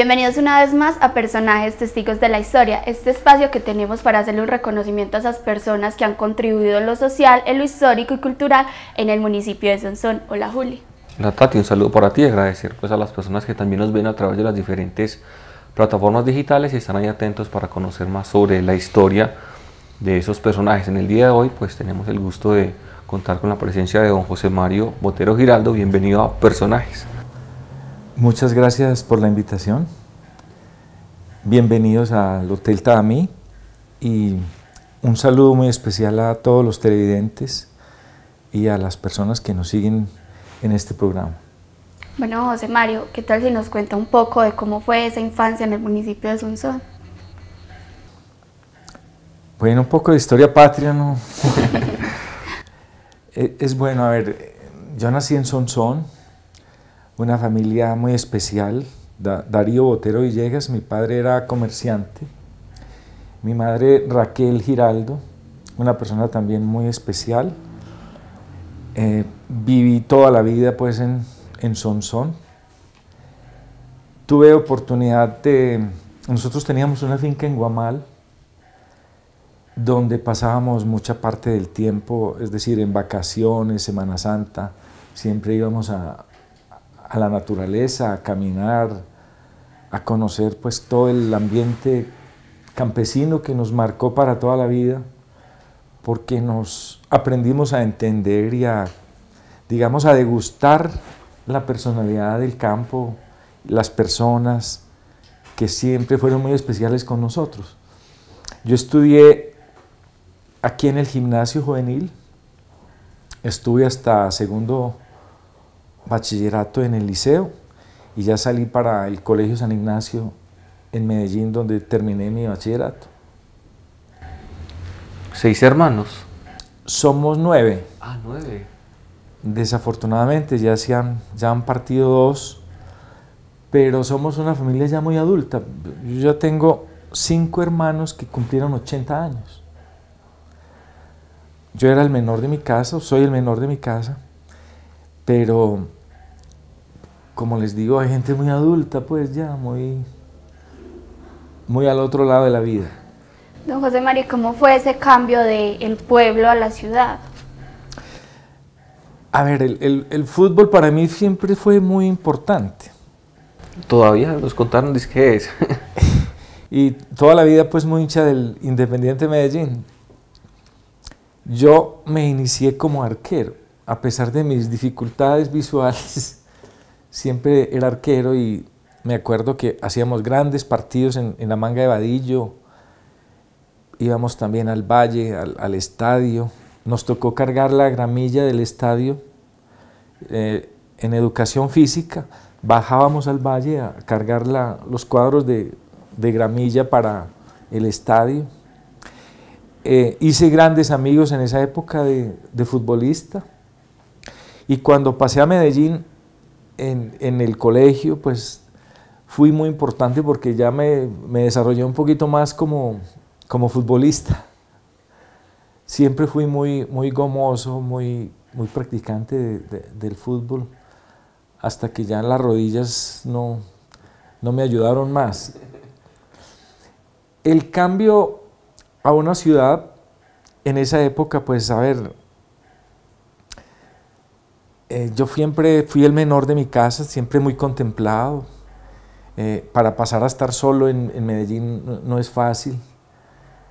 Bienvenidos una vez más a Personajes Testigos de la Historia, este espacio que tenemos para hacerle un reconocimiento a esas personas que han contribuido en lo social, en lo histórico y cultural en el municipio de Sonsón. Hola Juli. Hola Tati, un saludo para ti y agradecer pues, a las personas que también nos ven a través de las diferentes plataformas digitales y están ahí atentos para conocer más sobre la historia de esos personajes. En el día de hoy pues tenemos el gusto de contar con la presencia de don José Mario Botero Giraldo. Bienvenido a Personajes. Muchas gracias por la invitación. Bienvenidos al Hotel Tami y un saludo muy especial a todos los televidentes y a las personas que nos siguen en este programa. Bueno, José Mario, ¿qué tal si nos cuenta un poco de cómo fue esa infancia en el municipio de Sunzón? Bueno, un poco de historia patria, ¿no? Eh, es, bueno, a ver, yo nací en Sonsón, una familia muy especial. Darío Botero Villegas, mi padre era comerciante. Mi madre Raquel Giraldo, una persona también muy especial. Eh, viví toda la vida pues en, en Sonsón. Tuve oportunidad de... Nosotros teníamos una finca en Guamal, donde pasábamos mucha parte del tiempo, es decir, en vacaciones, Semana Santa, siempre íbamos a, a la naturaleza, a caminar, a conocer pues todo el ambiente campesino que nos marcó para toda la vida, porque nos aprendimos a entender y a, digamos, a degustar la personalidad del campo, las personas que siempre fueron muy especiales con nosotros. Yo estudié aquí en el gimnasio juvenil, estuve hasta segundo bachillerato en el liceo y ya salí para el Colegio San Ignacio en Medellín donde terminé mi bachillerato. ¿Seis hermanos? Somos nueve. Ah, nueve. Desafortunadamente ya, se han, ya han partido dos, pero somos una familia ya muy adulta. Yo tengo cinco hermanos que cumplieron 80 años. Yo era el menor de mi casa, soy el menor de mi casa, pero como les digo, hay gente muy adulta, pues ya, muy, muy al otro lado de la vida. Don José María, ¿cómo fue ese cambio del pueblo a la ciudad? A ver, el, el, el, fútbol para mí siempre fue muy importante. Todavía nos contaron qué es. y toda la vida pues muy hincha del Independiente Medellín. Yo me inicié como arquero, a pesar de mis dificultades visuales siempre era arquero y me acuerdo que hacíamos grandes partidos en, la manga de Vadillo, íbamos también al valle, al, estadio, nos tocó cargar la gramilla del estadio eh, en educación física, bajábamos al valle a cargar los cuadros de, gramilla para el estadio. Eh, hice grandes amigos en esa época de, de futbolista y cuando pasé a Medellín en, el colegio, pues fui muy importante porque ya me, me desarrollé un poquito más como, como futbolista. Siempre fui muy, muy gomoso, muy, muy practicante del fútbol, hasta que ya las rodillas no, no me ayudaron más. El cambio a una ciudad en esa época, pues a ver, eh, yo siempre fui el menor de mi casa, siempre muy contemplado. Eh, para pasar a estar solo en, Medellín no, es fácil,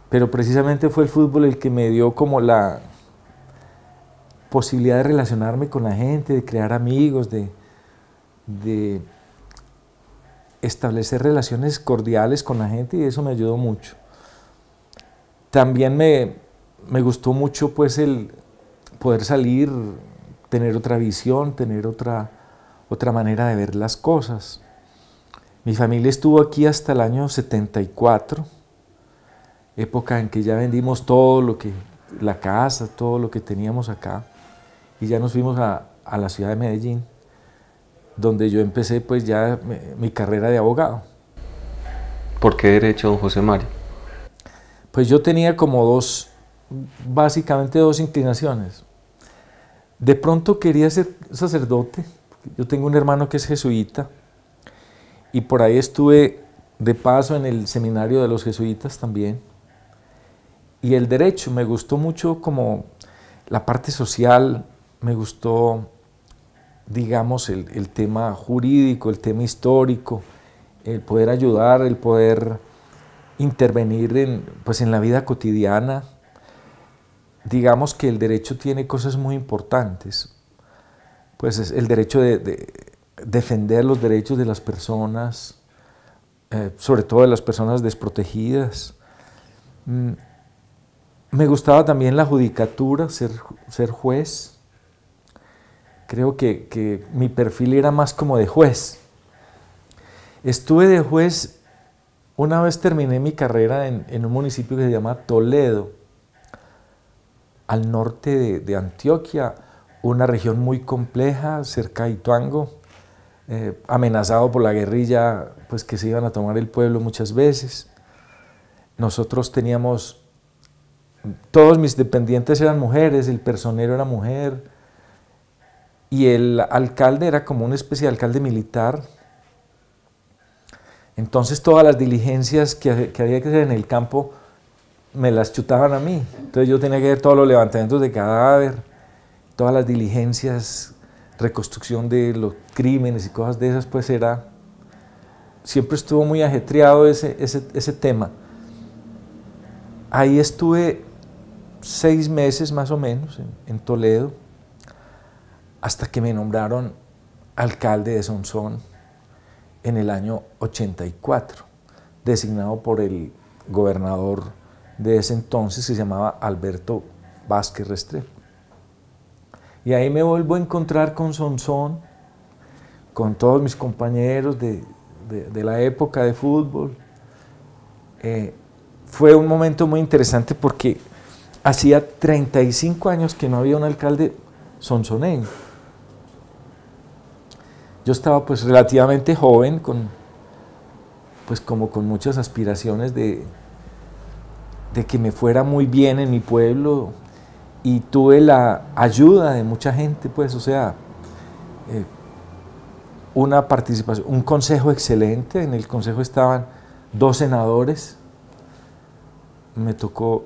pero precisamente fue el fútbol el que me dio como la posibilidad de relacionarme con la gente, de crear amigos, de, establecer relaciones cordiales con la gente y eso me ayudó mucho. También me, me gustó mucho pues el poder salir, tener otra visión, tener otra, otra manera de ver las cosas. Mi familia estuvo aquí hasta el año 74, época en que ya vendimos todo lo que, la casa, todo lo que teníamos acá, y ya nos fuimos a, la ciudad de Medellín, donde yo empecé pues ya mi, carrera de abogado. ¿Por qué derecho, don José Mario? Pues yo tenía como dos, básicamente dos inclinaciones. De pronto quería ser sacerdote. Yo tengo un hermano que es jesuita y por ahí estuve de paso en el seminario de los jesuitas también. Y el derecho me gustó mucho como la parte social, me gustó, digamos, el, tema jurídico, el tema histórico, el poder ayudar, el poder intervenir pues, en la vida cotidiana digamos que el derecho tiene cosas muy importantes. Pues es el derecho de, defender los derechos de las personas, eh, sobre todo de las personas desprotegidas. Mm, me gustaba también la judicatura, ser, ser juez. Creo que, mi perfil era más como de juez. Estuve de juez, una vez terminé mi carrera en un municipio que se llama Toledo, al norte de, Antioquia, una región muy compleja cerca de Ituango, eh, amenazado por la guerrilla, pues que se iban a tomar el pueblo muchas veces. Nosotros teníamos, todos mis dependientes eran mujeres, el personero era mujer, y el alcalde era como una especie de alcalde militar. Entonces todas las diligencias que, que había que hacer en el campo, me las chutaban a mí. Entonces yo tenía que ver todos los levantamientos de cadáver, todas las diligencias, reconstrucción de los crímenes y cosas de esas, pues era... Siempre estuvo muy ajetreado ese, tema. Ahí estuve seis meses más o menos en, Toledo, hasta que me nombraron alcalde de Sonsón en el año 84, designado por el gobernador de ese entonces se llamaba Alberto Vázquez Restrepo. Y ahí me vuelvo a encontrar con Sonsón, con todos mis compañeros de, la época de fútbol. Eh, fue un momento muy interesante porque hacía 35 años que no había un alcalde sonsoneño. Yo estaba pues relativamente joven, con, pues como con muchas aspiraciones de, de que me fuera muy bien en mi pueblo y tuve la ayuda de mucha gente, pues, o sea, eh, una participación, un consejo excelente, en el consejo estaban dos senadores, me tocó,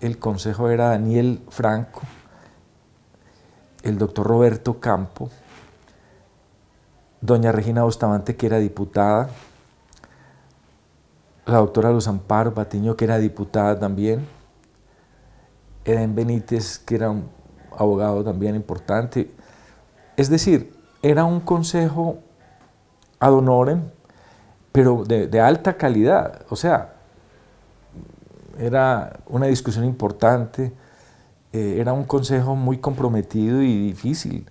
el consejo era Daniel Franco, el doctor Roberto Campo, doña Regina Bustamante, que era diputada, la doctora Luz Amparo Patiño, que era diputada también, Eden Benítez, que era un abogado también importante. Es decir, era un consejo ad honorem, pero de, alta calidad. O sea, era una discusión importante, eh, era un consejo muy comprometido y difícil.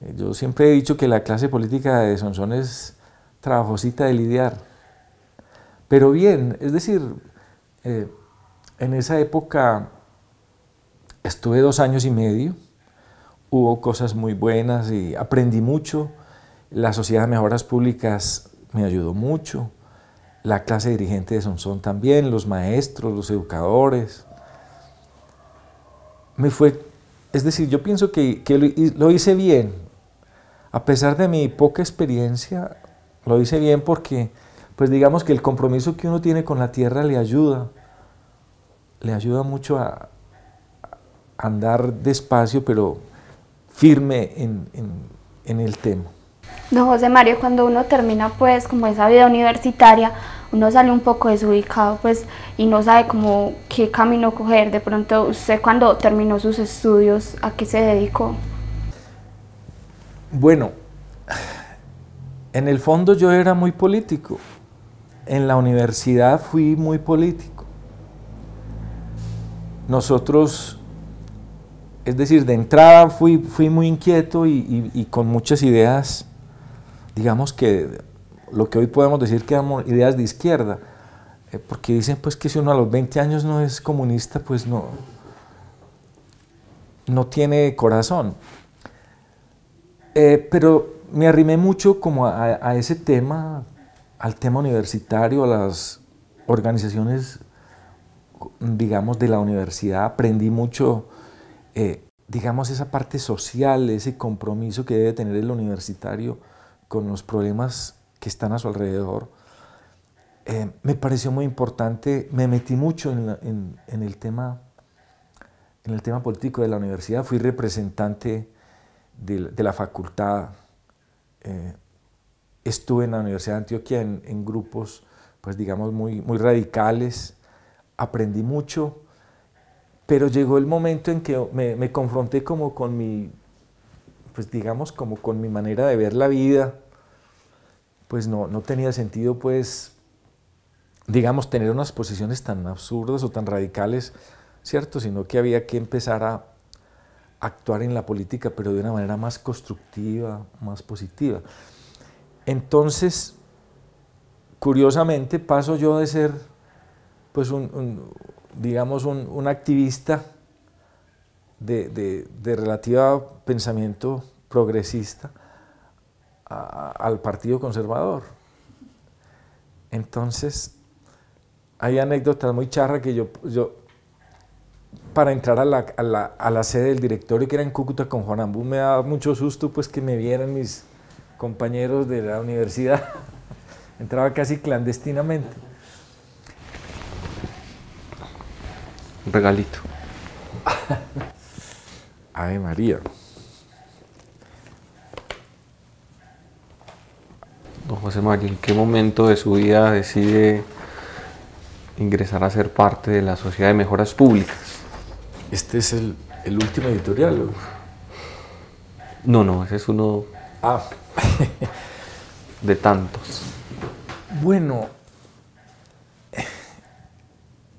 Eh, yo siempre he dicho que la clase política de Sonsón es trabajosita de lidiar pero bien, es decir, eh, en esa época estuve dos años y medio, hubo cosas muy buenas y aprendí mucho, la Sociedad de Mejoras Públicas me ayudó mucho, la clase dirigente de Sonsón también, los maestros, los educadores. Me fue, es decir, yo pienso que lo hice bien, a pesar de mi poca experiencia, lo hice bien porque pues digamos que el compromiso que uno tiene con la tierra le ayuda, le ayuda mucho a, andar despacio, pero firme en, el tema. Don José Mario, cuando uno termina pues como esa vida universitaria, uno sale un poco desubicado pues y no sabe como qué camino coger. De pronto, ¿usted cuando terminó sus estudios, a qué se dedicó? Bueno, en el fondo yo era muy político en la universidad fui muy político. Nosotros, es decir, de entrada fui, muy inquieto y, con muchas ideas, digamos que lo que hoy podemos decir que eran ideas de izquierda, eh, porque dicen pues que si uno a los 20 años no es comunista, pues no, no tiene corazón. Eh, pero me arrimé mucho como a ese tema al tema universitario, a las organizaciones, digamos, de la universidad, aprendí mucho, eh, digamos, esa parte social, ese compromiso que debe tener el universitario con los problemas que están a su alrededor. Eh, me pareció muy importante, me metí mucho en, el tema, en el tema político de la universidad, fui representante de, la facultad. Eh, estuve en la Universidad de Antioquia en, grupos, pues digamos, muy, muy radicales, aprendí mucho, pero llegó el momento en que me, confronté como con mi, pues digamos, como con mi manera de ver la vida, pues no, no tenía sentido, pues, digamos, tener unas posiciones tan absurdas o tan radicales, ¿cierto? Sino que había que empezar a actuar en la política, pero de una manera más constructiva, más positiva. Entonces, curiosamente, paso yo de ser, pues, un, digamos, un, activista de, relativo pensamiento progresista al Partido Conservador. Entonces, hay anécdotas muy charras que yo, yo para entrar a la, sede del directorio que era en Cúcuta con Juan Ambú, me daba mucho susto pues que me vieran mis compañeros de la universidad. Entraba casi clandestinamente. Un regalito. Ave María. Don José María, ¿en qué momento de su vida decide ingresar a ser parte de la Sociedad de Mejoras Públicas? Este es el, el último editorial. No, no, ese es uno Ah. de tantos. Bueno,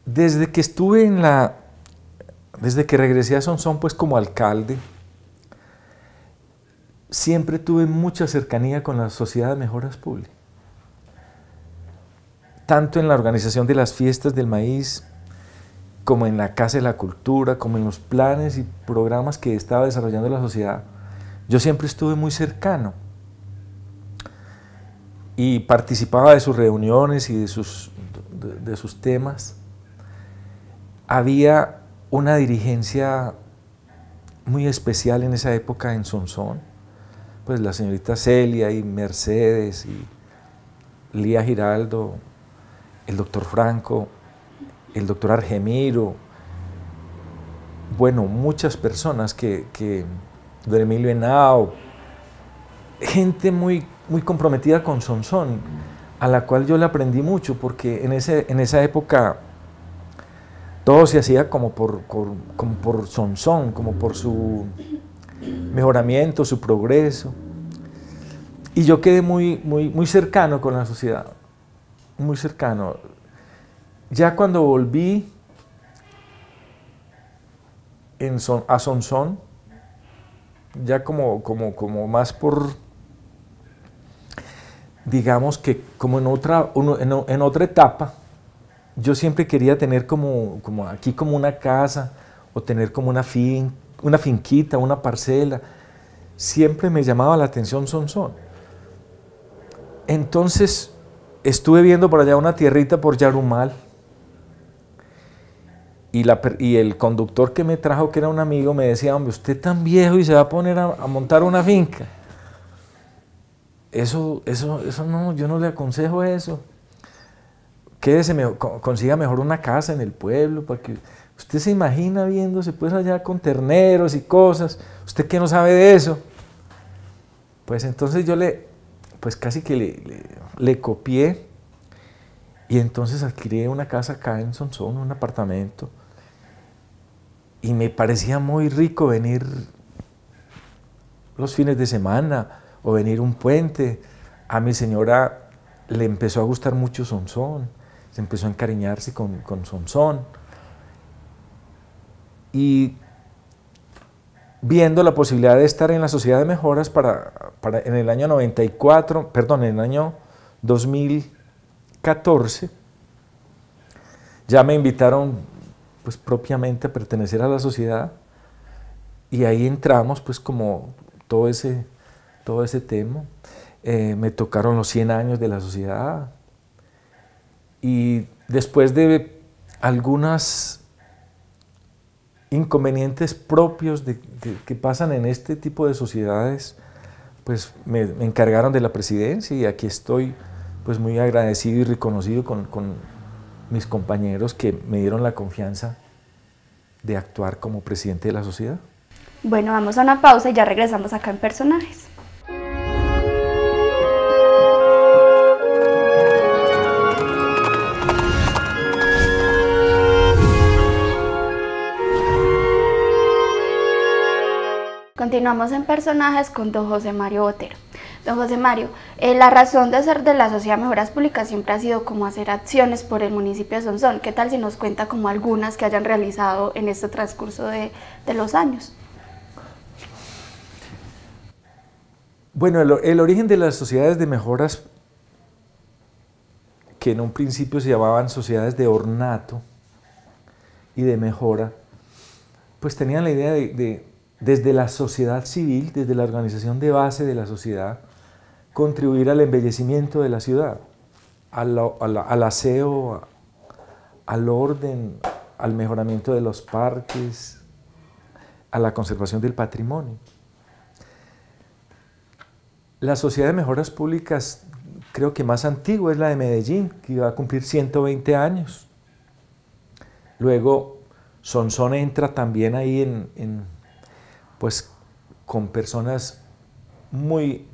desde que estuve en la... Desde que regresé a Sonsón, pues como alcalde, siempre tuve mucha cercanía con la Sociedad de Mejoras Públicas. Tanto en la organización de las fiestas del maíz, como en la Casa de la Cultura, como en los planes y programas que estaba desarrollando la sociedad yo siempre estuve muy cercano y participaba de sus reuniones y de sus, de, sus temas. Había una dirigencia muy especial en esa época en Sonsón, pues la señorita Celia y Mercedes y Lía Giraldo, el doctor Franco, el doctor Argemiro, bueno, muchas personas que de Emilio Henao, gente muy, muy comprometida con Sonson, a la cual yo le aprendí mucho, porque en, ese, en esa época todo se hacía como por, por, como por como por su mejoramiento, su progreso. Y yo quedé muy, muy, muy cercano con la sociedad, muy cercano. Ya cuando volví en son, a Sonsón, ya como, como, más por, digamos que como en otra, en, otra etapa, yo siempre quería tener como, como aquí como una casa o tener como una, fin, una finquita, una parcela. Siempre me llamaba la atención son Entonces estuve viendo por allá una tierrita por Yarumal, y, el conductor que me trajo, que era un amigo, me decía, hombre, usted tan viejo y se va a poner a, montar una finca. Eso, eso, eso no, yo no le aconsejo eso. Quédese, me consiga mejor una casa en el pueblo porque Usted se imagina viéndose pues allá con terneros y cosas. ¿Usted que no sabe de eso? Pues entonces yo le, pues casi que le, copié y entonces adquirí una casa acá en Sonsón, un apartamento y me parecía muy rico venir los fines de semana o venir un puente. A mi señora le empezó a gustar mucho Sonsón, se empezó a encariñarse con, con Y viendo la posibilidad de estar en la Sociedad de Mejoras para, para en el año 94, perdón, en el año 2014, ya me invitaron pues propiamente a pertenecer a la sociedad y ahí entramos pues como todo ese, todo ese tema. Eh, me tocaron los 100 años de la sociedad y después de algunas inconvenientes propios que pasan en este tipo de sociedades, pues me, encargaron de la presidencia y aquí estoy pues muy agradecido y reconocido con, mis compañeros que me dieron la confianza de actuar como presidente de la sociedad. Bueno, vamos a una pausa y ya regresamos acá en personajes. Continuamos en personajes con don José Mario Botero. Don José Mario, eh, la razón de ser de la Sociedad de Mejoras Públicas siempre ha sido como hacer acciones por el municipio de Sonsón. ¿Qué tal si nos cuenta como algunas que hayan realizado en este transcurso de, los años? Bueno, el, origen de las sociedades de mejoras, que en un principio se llamaban sociedades de ornato y de mejora, pues tenían la idea de desde la sociedad civil, desde la organización de base de la sociedad, contribuir al embellecimiento de la ciudad, al, aseo, al orden, al mejoramiento de los parques, a la conservación del patrimonio. La Sociedad de Mejoras Públicas, creo que más antigua, es la de Medellín, que va a cumplir 120 años. Luego, Sonsona entra también ahí pues, con personas muy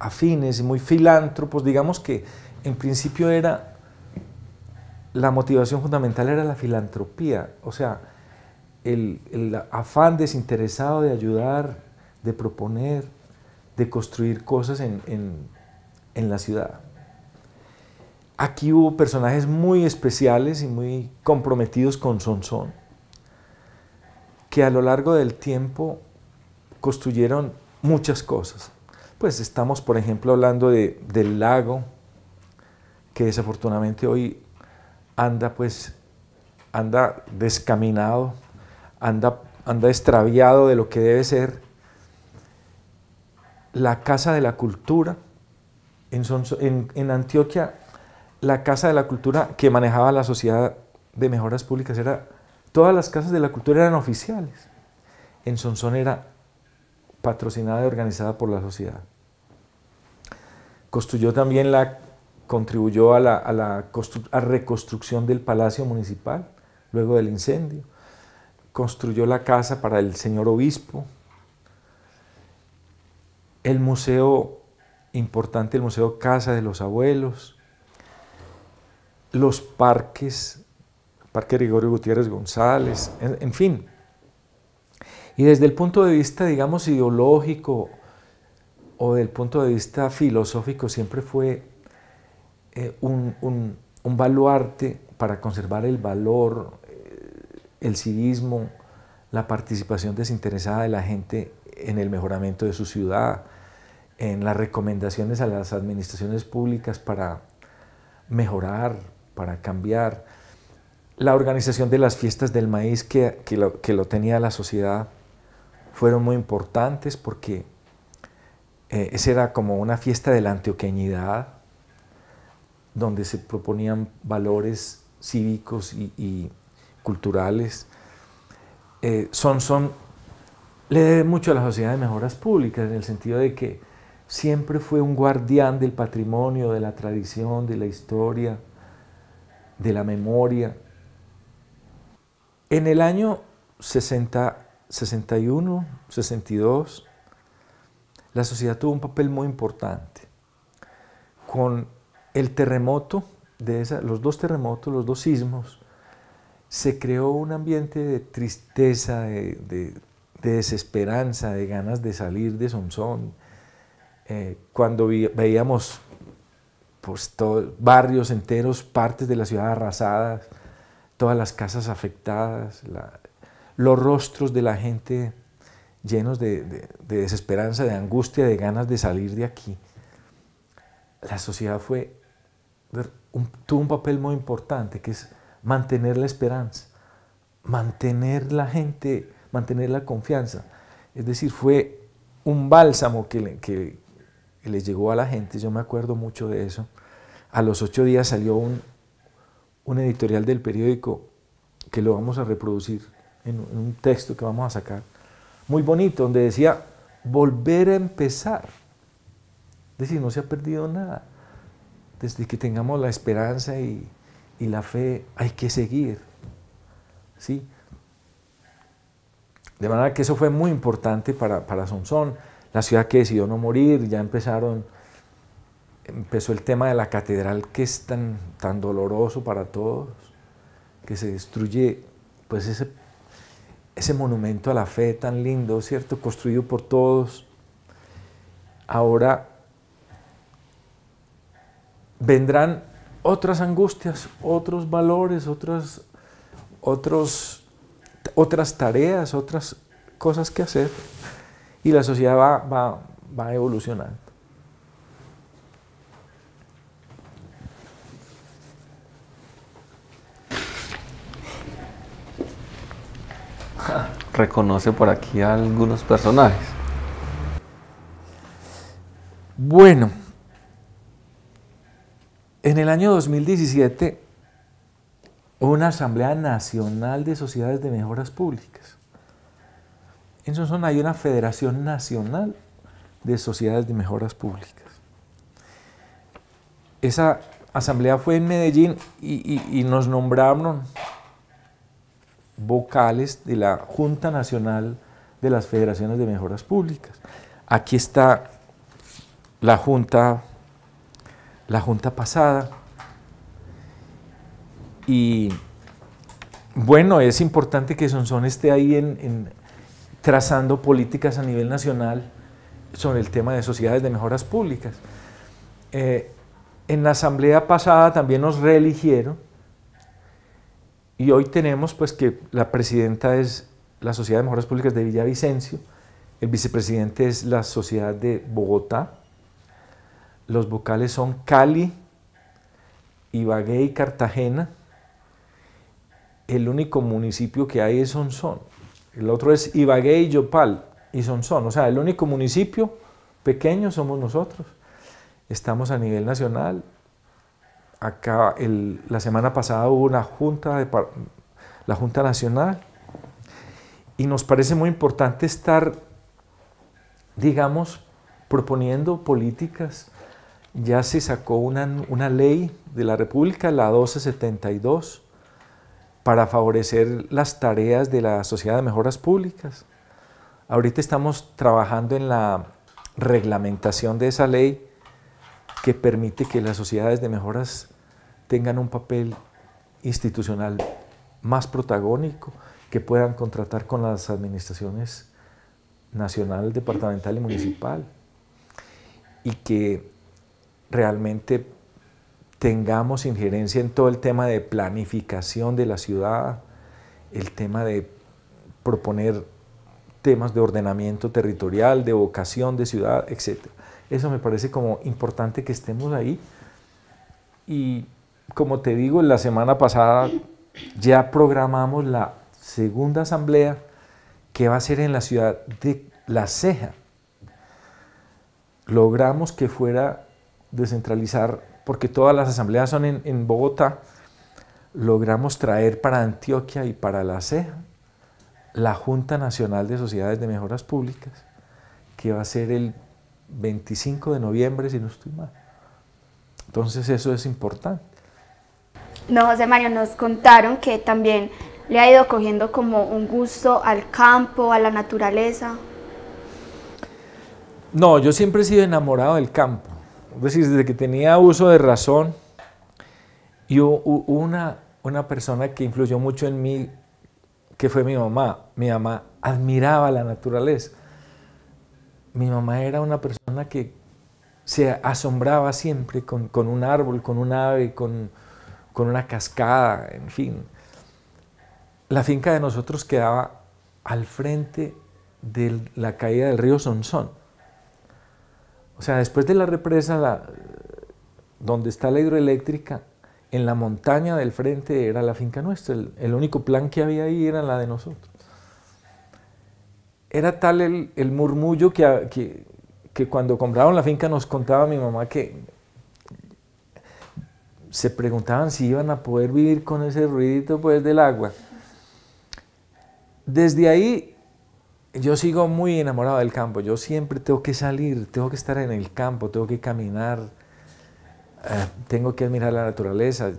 afines y muy filántropos, digamos que en principio era la motivación fundamental era la filantropía, o sea, el, afán desinteresado de ayudar, de proponer, de construir cosas en, en, la ciudad. Aquí hubo personajes muy especiales y muy comprometidos con Sonsón, que a lo largo del tiempo construyeron muchas cosas pues estamos, por ejemplo, hablando de, del lago, que desafortunadamente hoy anda pues, anda descaminado, anda, anda extraviado de lo que debe ser la Casa de la Cultura. En, en Antioquia, la Casa de la Cultura que manejaba la Sociedad de Mejoras Públicas era, todas las casas de la cultura eran oficiales. En Sonsón era patrocinada y organizada por la sociedad construyó también la, contribuyó a la, reconstrucción del Palacio Municipal luego del incendio, construyó la casa para el señor obispo, el museo importante, el Museo Casa de los Abuelos, los parques, Parque Gregorio Gutiérrez González, en, en fin. Y desde el punto de vista, digamos, ideológico o del punto de vista filosófico siempre fue eh, un, baluarte para conservar el valor, eh, el civismo, la participación desinteresada de la gente en el mejoramiento de su ciudad, en las recomendaciones a las administraciones públicas para mejorar, para cambiar, la organización de las fiestas del maíz que, que, que lo tenía la sociedad fueron muy importantes porque eh, esa era como una fiesta de la antioqueñidad, donde se proponían valores cívicos y, culturales. Eh, son, son, le debe mucho a la Sociedad de Mejoras Públicas, en el sentido de que siempre fue un guardián del patrimonio, de la tradición, de la historia, de la memoria. En el año 60, 61, 62, la sociedad tuvo un papel muy importante. Con el terremoto, de los dos terremotos, los dos sismos, se creó un ambiente de tristeza, de, desesperanza, de ganas de salir de Sonsón. Eh, cuando veíamos pues, barrios enteros, partes de la ciudad arrasadas, todas las casas afectadas, los rostros de la gente llenos de, de, desesperanza, de angustia, de ganas de salir de aquí. La sociedad fue, tuvo un papel muy importante, que es mantener la esperanza, mantener la gente, mantener la confianza. Es decir, fue un bálsamo que le, que, llegó a la gente, yo me acuerdo mucho de eso. A los ocho días salió un, un editorial del periódico que lo vamos a reproducir en un texto que vamos a sacar muy bonito donde decía, volver a empezar. Es decir, no se ha perdido nada. Desde que tengamos la esperanza y, la fe, hay que seguir. ¿Sí? De manera que eso fue muy importante para, para Sonsón, la ciudad que decidió no morir, ya empezaron, empezó el tema de la catedral que es tan, tan doloroso para todos, que se destruye pues ese ese monumento a la fe tan lindo, ¿cierto? Construido por todos. Ahora vendrán otras angustias, otros valores, otras, otras tareas, otras cosas que hacer y la sociedad va, va, va evolucionando. reconoce por aquí algunos personajes. Bueno, en el año 2017 una Asamblea Nacional de Sociedades de Mejoras Públicas. En Sonsón hay una Federación Nacional de Sociedades de Mejoras Públicas. Esa asamblea fue en Medellín y nos nombraron vocales de la Junta Nacional de las Federaciones de Mejoras Públicas. Aquí está la Junta, la junta pasada. Y bueno, es importante que Sonsón esté ahí en, trazando políticas a nivel nacional sobre el tema de sociedades de mejoras públicas. Eh, en la asamblea pasada también nos reeligieron y hoy tenemos pues que la presidenta es la Sociedad de Mejoras Públicas de Villavicencio, el vicepresidente es la Sociedad de Bogotá, los vocales son Cali, Ibagué y Cartagena. El único municipio que hay es Sonsón. El otro es Ibagué y Yopal y Sonsón. O sea, el único municipio pequeño somos nosotros. Estamos a nivel nacional, acá la semana pasada hubo una junta, de, la Junta Nacional, y nos parece muy importante estar, digamos, proponiendo políticas. Ya se sacó una, una ley de la República, la 1272, para favorecer las tareas de la Sociedad de Mejoras Públicas. Ahorita estamos trabajando en la reglamentación de esa ley que permite que las sociedades de mejoras tengan un papel institucional más protagónico, que puedan contratar con las administraciones nacional, departamental y municipal, y que realmente tengamos injerencia en todo el tema de planificación de la ciudad, el tema de proponer temas de ordenamiento territorial, de vocación de ciudad, etc. Eso me parece como importante que estemos ahí y como te digo, la semana pasada ya programamos la segunda asamblea que va a ser en la ciudad de La Ceja. Logramos que fuera descentralizar, porque todas las asambleas son en, en Bogotá, logramos traer para Antioquia y para La Ceja la Junta Nacional de Sociedades de Mejoras Públicas, que va a ser el 25 de noviembre, si no estoy mal. Entonces eso es importante. No, José Mario, nos contaron que también le ha ido cogiendo como un gusto al campo, a la naturaleza. No, yo siempre he sido enamorado del campo. Es decir, desde que tenía uso de razón, y una, una persona que influyó mucho en mí, que fue mi mamá. Mi mamá admiraba la naturaleza. Mi mamá era una persona que se asombraba siempre con un árbol, con un ave, con, con una cascada, en fin. La finca de nosotros quedaba al frente de la caída del río Sonsón. O sea, después de la represa, donde está la hidroeléctrica, en la montaña del frente era la finca nuestra. El, único plan que había ahí era la de nosotros. Era tal el, murmullo que, que, que cuando compraron la finca nos contaba mi mamá que se preguntaban si iban a poder vivir con ese ruidito pues del agua. Desde ahí yo sigo muy enamorado del campo, yo siempre tengo que salir, tengo que estar en el campo, tengo que caminar, eh, tengo que admirar la naturaleza.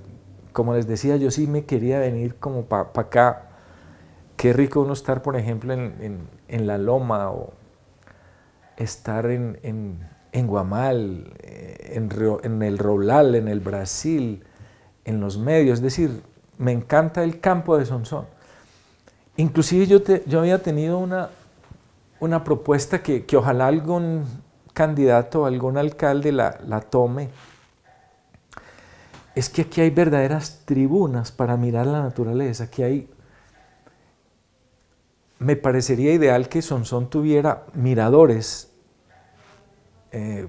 Como les decía, yo sí me quería venir como para acá. Qué rico uno estar, por ejemplo, en, la loma o estar en, en Guamal, en, el Rolal, en el Brasil, en los medios. Es decir, me encanta el campo de Sonsón. Inclusive yo, había tenido una, una propuesta que, ojalá algún candidato, algún alcalde la, tome. Es que aquí hay verdaderas tribunas para mirar la naturaleza. Aquí hay... Me parecería ideal que Sonsón tuviera miradores eh,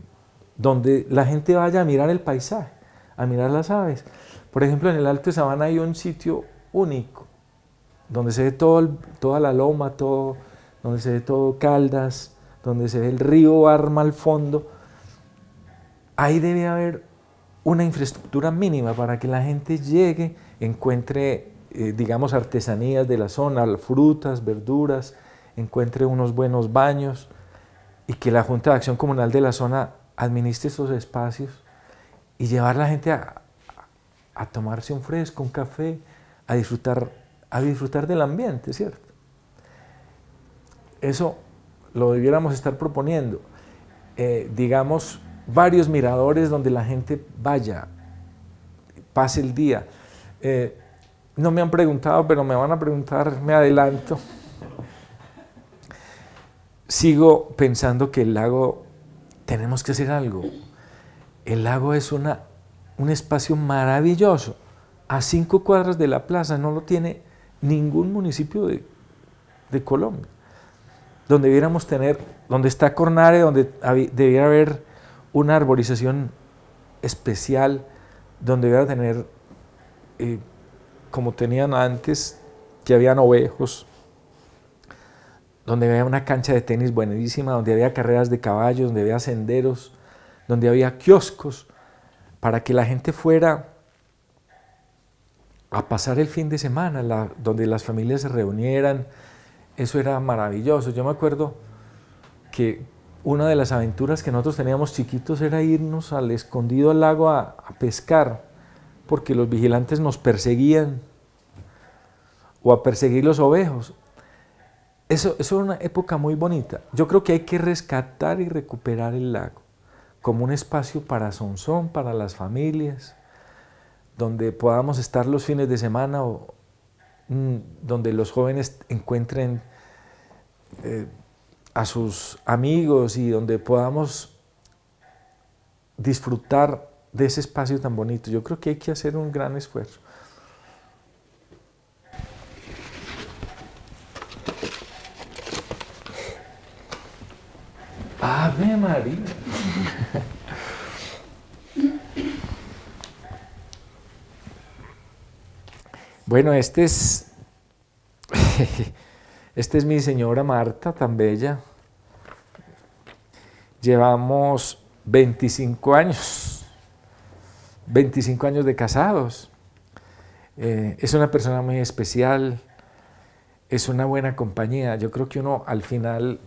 donde la gente vaya a mirar el paisaje, a mirar las aves. Por ejemplo, en el Alto de Sabana hay un sitio único, donde se ve toda la loma, todo, donde se ve todo Caldas, donde se ve el río Arma al fondo. Ahí debe haber una infraestructura mínima para que la gente llegue, encuentre, eh, digamos, artesanías de la zona, frutas, verduras, encuentre unos buenos baños y que la Junta de Acción Comunal de la zona administre esos espacios y llevar a la gente a, tomarse un fresco, un café, a disfrutar, a disfrutar del ambiente, ¿cierto? Eso lo debiéramos estar proponiendo. Eh, digamos, varios miradores donde la gente vaya, pase el día. Eh, no me han preguntado, pero me van a preguntar, me adelanto. Sigo pensando que el lago tenemos que hacer algo. El lago es una, un espacio maravilloso. A cinco cuadras de la plaza no lo tiene ningún municipio de, Colombia. Donde debiéramos tener, donde está Cornare, donde debiera haber una arborización especial, donde debiera tener, eh, como tenían antes, que había ovejos, donde había una cancha de tenis buenísima, donde había carreras de caballos, donde había senderos, donde había kioscos, para que la gente fuera a pasar el fin de semana, donde las familias se reunieran. Eso era maravilloso. Yo me acuerdo que una de las aventuras que nosotros teníamos chiquitos era irnos al escondido al lago a pescar, porque los vigilantes nos perseguían, o a perseguir los ovejos, eso, es una época muy bonita. Yo creo que hay que rescatar y recuperar el lago como un espacio para Sonsón, para las familias, donde podamos estar los fines de semana o mm, donde los jóvenes encuentren eh, a sus amigos y donde podamos disfrutar de ese espacio tan bonito. Yo creo que hay que hacer un gran esfuerzo. Ave María. Bueno, este es, este es mi señora Marta, tan bella. Llevamos 25 años, 25 años de casados. Eh, es una persona muy especial, es una buena compañía. Yo creo que uno al final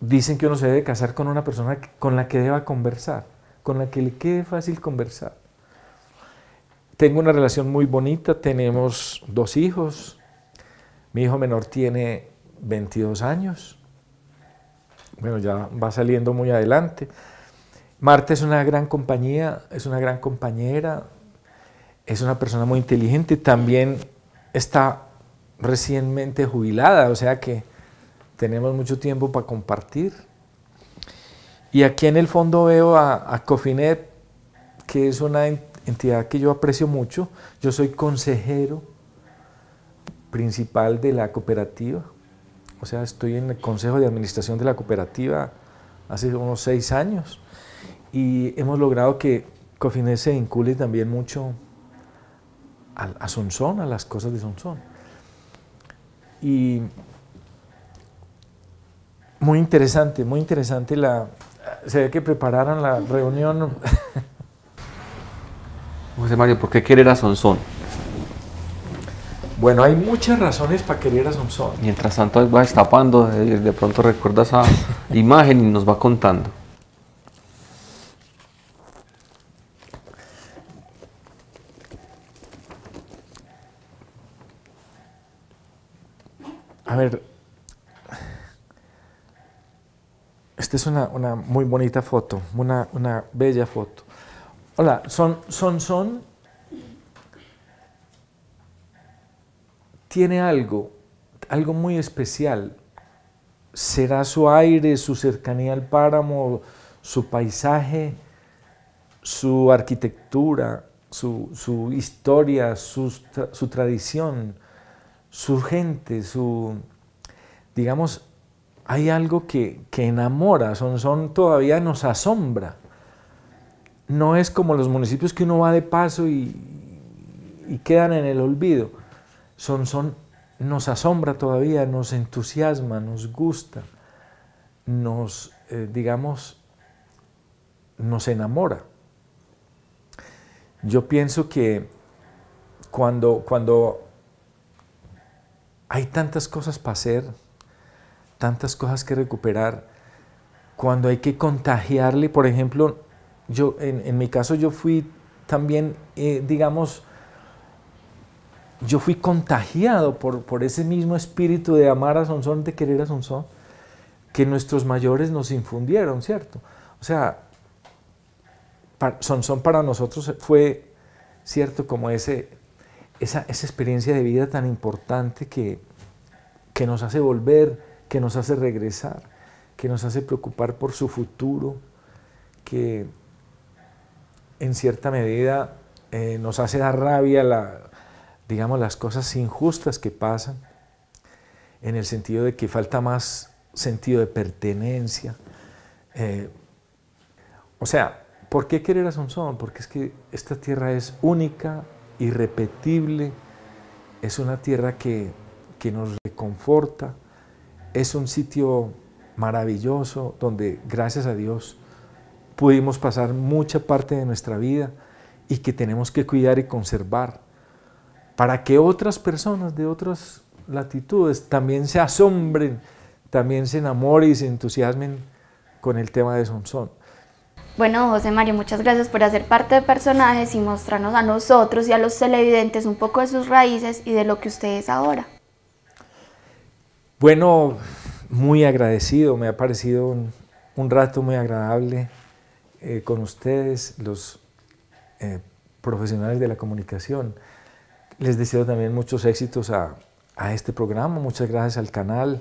dicen que uno se debe casar con una persona con la que deba conversar, con la que le quede fácil conversar. Tengo una relación muy bonita, tenemos dos hijos. Mi hijo menor tiene 22 años. Bueno, ya va saliendo muy adelante. Marta es una gran compañía, es una gran compañera, es una persona muy inteligente, también está recientemente jubilada, o sea que tenemos mucho tiempo para compartir. Y aquí en el fondo veo a, Cofinet, que es una entidad que yo aprecio mucho. Yo soy consejero principal de la cooperativa. O sea, estoy en el consejo de administración de la cooperativa hace unos seis años y hemos logrado que Cofinet se vincule también mucho a, a a las cosas de Sonsón. Y muy interesante, muy interesante la... Se ve que prepararon la reunión. José Mario, ¿por qué querer a Bueno, hay muchas razones para querer a Sonsón. Mientras tanto va destapando, eh, de pronto recuerda esa imagen y nos va contando. es una, muy bonita foto, una, bella foto. Hola, son, son, son. Tiene algo, algo muy especial. Será su aire, su cercanía al páramo, su paisaje, su arquitectura, su, historia, su, su tradición, su gente, su, digamos, hay algo que, enamora, son, son todavía nos asombra. No es como los municipios que uno va de paso y, quedan en el olvido. Son, son, nos asombra todavía, nos entusiasma, nos gusta, nos, eh, digamos, nos enamora. Yo pienso que cuando, cuando hay tantas cosas para hacer, tantas cosas que recuperar, cuando hay que contagiarle, por ejemplo, yo en, mi caso yo fui también, eh, digamos, yo fui contagiado por, ese mismo espíritu de amar a Sonson, de querer a Sonson, que nuestros mayores nos infundieron, ¿cierto? O sea, para, para nosotros fue, ¿cierto? Como ese, esa, experiencia de vida tan importante que, que nos hace volver que nos hace regresar, que nos hace preocupar por su futuro, que en cierta medida eh, nos hace dar rabia, digamos, las cosas injustas que pasan, en el sentido de que falta más sentido de pertenencia. Eh, o sea, ¿por qué querer a Sonsón? Porque es que esta tierra es única, irrepetible, es una tierra que, que nos reconforta, es un sitio maravilloso donde, gracias a Dios, pudimos pasar mucha parte de nuestra vida y que tenemos que cuidar y conservar para que otras personas de otras latitudes también se asombren, también se enamoren y se entusiasmen con el tema de Sonsón. Bueno, José Mario, muchas gracias por hacer parte de personajes y mostrarnos a nosotros y a los televidentes un poco de sus raíces y de lo que usted es ahora. Bueno, muy agradecido, me ha parecido un, rato muy agradable eh, con ustedes, los eh, profesionales de la comunicación. Les deseo también muchos éxitos a, este programa, muchas gracias al canal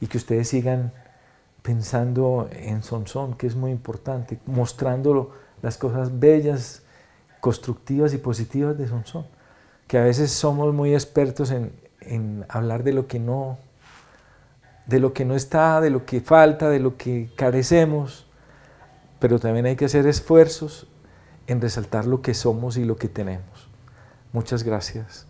y que ustedes sigan pensando en Sonsón, que es muy importante, mostrándolo las cosas bellas, constructivas y positivas de Sonson, que a veces somos muy expertos en, en hablar de lo que no de lo que no está, de lo que falta, de lo que carecemos, pero también hay que hacer esfuerzos en resaltar lo que somos y lo que tenemos. Muchas gracias.